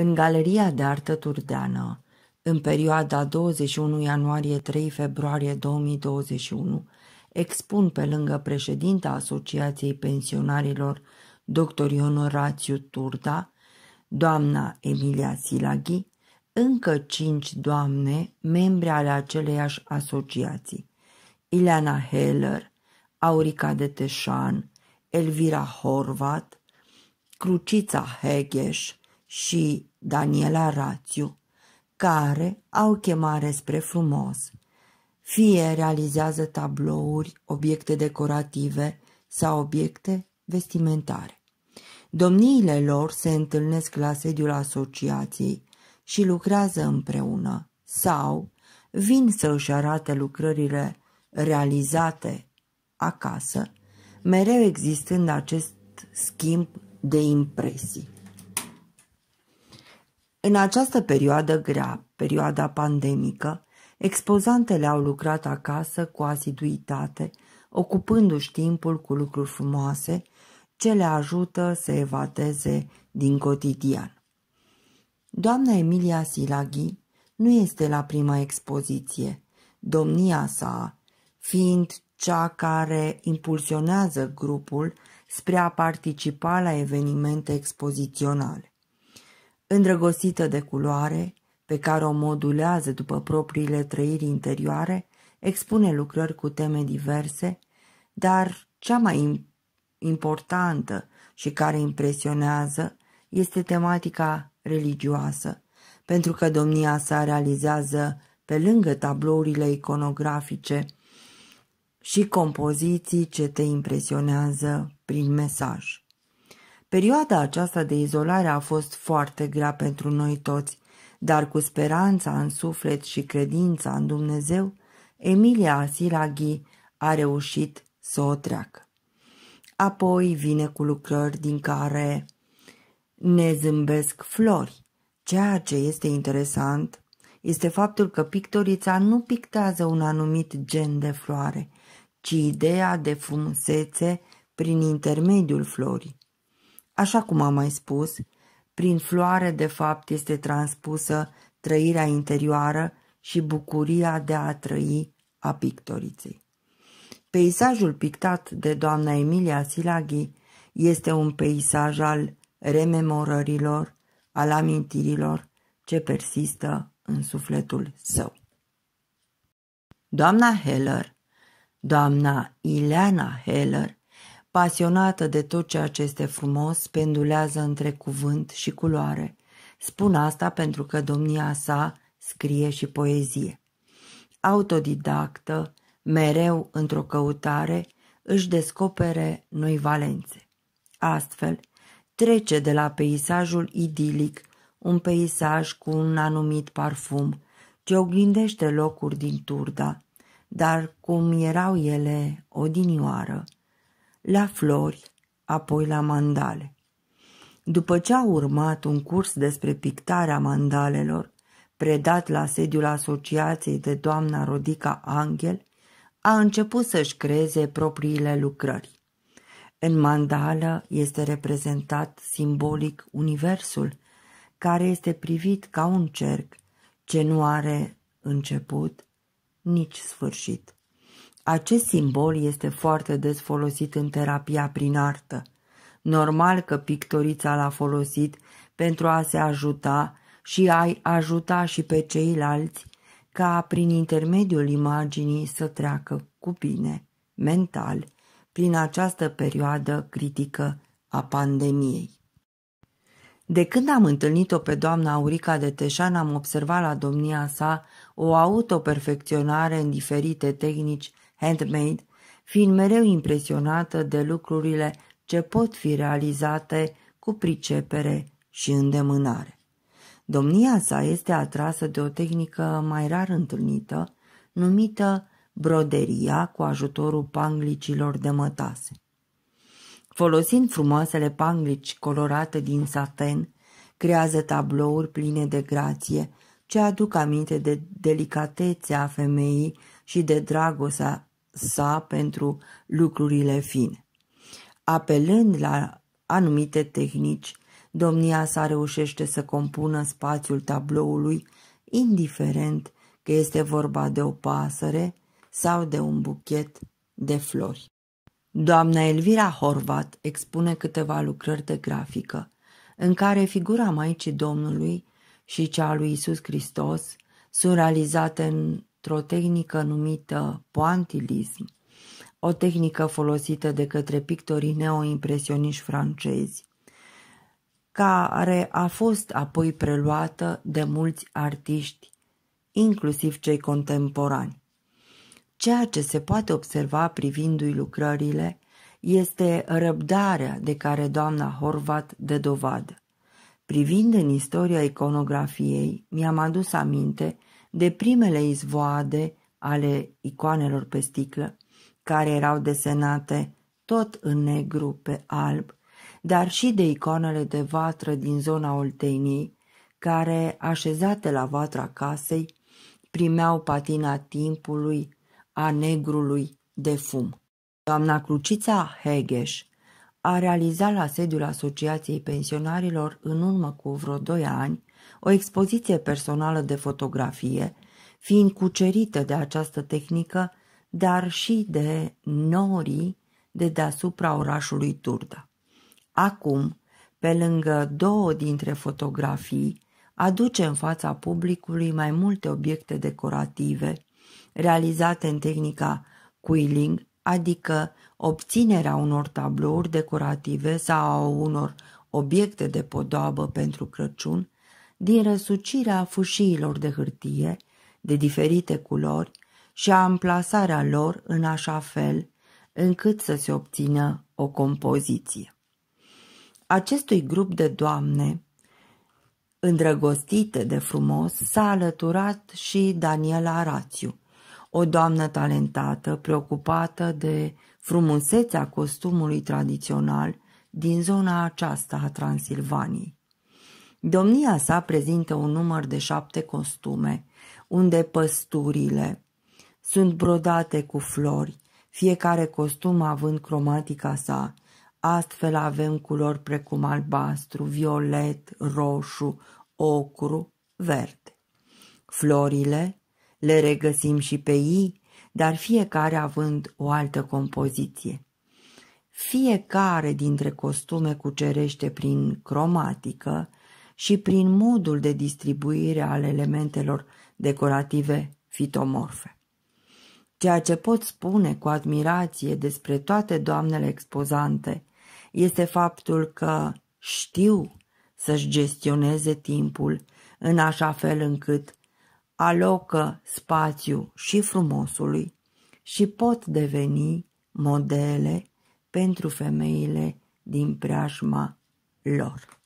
în Galeria de Artă Turdeană, în perioada 21 ianuarie-3 februarie 2021, expun pe lângă președinta Asociației Pensionarilor, dr. Ion Turda, doamna Emilia Silaghi, încă cinci doamne membre ale aceleiași asociații, Ileana Heller, Aurica de Teșan, Elvira Horvat, Crucița Hegeș, și Daniela Rațiu, care au chemare spre frumos. Fie realizează tablouri, obiecte decorative sau obiecte vestimentare. Domniile lor se întâlnesc la sediul asociației și lucrează împreună sau vin să își arate lucrările realizate acasă, mereu existând acest schimb de impresii. În această perioadă grea, perioada pandemică, expozantele au lucrat acasă cu asiduitate, ocupându-și timpul cu lucruri frumoase, ce le ajută să evateze din cotidian. Doamna Emilia Silaghi nu este la prima expoziție, domnia sa fiind cea care impulsionează grupul spre a participa la evenimente expoziționale îndrăgostită de culoare, pe care o modulează după propriile trăiri interioare, expune lucrări cu teme diverse, dar cea mai importantă și care impresionează este tematica religioasă, pentru că domnia sa realizează, pe lângă tablourile iconografice și compoziții ce te impresionează prin mesaj. Perioada aceasta de izolare a fost foarte grea pentru noi toți, dar cu speranța în suflet și credința în Dumnezeu, Emilia Asilaghi a reușit să o treacă. Apoi vine cu lucrări din care ne zâmbesc flori. Ceea ce este interesant este faptul că pictorița nu pictează un anumit gen de floare, ci ideea de frumusețe prin intermediul florii. Așa cum am mai spus, prin floare de fapt este transpusă trăirea interioară și bucuria de a trăi a pictoriței. Peisajul pictat de doamna Emilia Silaghi este un peisaj al rememorărilor, al amintirilor ce persistă în sufletul său. Doamna Heller, doamna Ileana Heller, pasionată de tot ceea ce este frumos, pendulează între cuvânt și culoare. Spun asta pentru că domnia sa scrie și poezie. Autodidactă, mereu într-o căutare, își descopere noi valențe. Astfel, trece de la peisajul idilic, un peisaj cu un anumit parfum, ce oglindește locuri din turda, dar cum erau ele odinioară, la flori, apoi la mandale. După ce a urmat un curs despre pictarea mandalelor, predat la sediul asociației de doamna Rodica Angel, a început să-și creeze propriile lucrări. În mandală este reprezentat simbolic universul, care este privit ca un cerc ce nu are început nici sfârșit. Acest simbol este foarte des folosit în terapia prin artă. Normal că pictorița l-a folosit pentru a se ajuta și a-i ajuta și pe ceilalți ca prin intermediul imaginii să treacă cu bine, mental, prin această perioadă critică a pandemiei. De când am întâlnit-o pe doamna Aurica de Teșan, am observat la domnia sa o autoperfecționare în diferite tehnici handmade, fiind mereu impresionată de lucrurile ce pot fi realizate cu pricepere și îndemânare. Domnia sa este atrasă de o tehnică mai rar întâlnită, numită broderia cu ajutorul panglicilor de mătase. Folosind frumoasele panglici colorate din saten, creează tablouri pline de grație, ce aduc aminte de delicatețea femeii și de dragostea sa pentru lucrurile fine. Apelând la anumite tehnici, domnia sa reușește să compună spațiul tabloului, indiferent că este vorba de o pasăre sau de un buchet de flori. Doamna Elvira Horvat expune câteva lucrări de grafică, în care figura Maicii Domnului și cea a lui Isus Hristos sunt realizate în într o tehnică numită pointilism, o tehnică folosită de către pictorii neoimpresioniști francezi, care a fost apoi preluată de mulți artiști, inclusiv cei contemporani. Ceea ce se poate observa privindu-i lucrările este răbdarea de care doamna Horvat de dovadă. Privind în istoria iconografiei, mi-am adus aminte de primele izvoade ale icoanelor pe sticlă, care erau desenate tot în negru pe alb, dar și de icoanele de vatră din zona Olteniei, care, așezate la vatra casei, primeau patina timpului, a negrului de fum. Doamna Crucița Hegeș a realizat la sediul Asociației Pensionarilor în urmă cu vreo doi ani o expoziție personală de fotografie, fiind cucerită de această tehnică, dar și de norii de deasupra orașului Turda. Acum, pe lângă două dintre fotografii, aduce în fața publicului mai multe obiecte decorative realizate în tehnica quilling, adică obținerea unor tablouri decorative sau a unor obiecte de podoabă pentru Crăciun, din răsucirea fâșiilor de hârtie de diferite culori și a amplasarea lor în așa fel încât să se obțină o compoziție. Acestui grup de doamne, îndrăgostite de frumos, s-a alăturat și Daniela Rațiu, o doamnă talentată, preocupată de frumusețea costumului tradițional din zona aceasta a Transilvaniei. Domnia sa prezintă un număr de șapte costume, unde păsturile sunt brodate cu flori, fiecare costum având cromatica sa. Astfel avem culori precum albastru, violet, roșu, ocru, verde. Florile le regăsim și pe ei, dar fiecare având o altă compoziție. Fiecare dintre costume cucerește prin cromatică și prin modul de distribuire al elementelor decorative fitomorfe. Ceea ce pot spune cu admirație despre toate doamnele expozante este faptul că știu să-și gestioneze timpul în așa fel încât alocă spațiu și frumosului și pot deveni modele pentru femeile din preajma lor.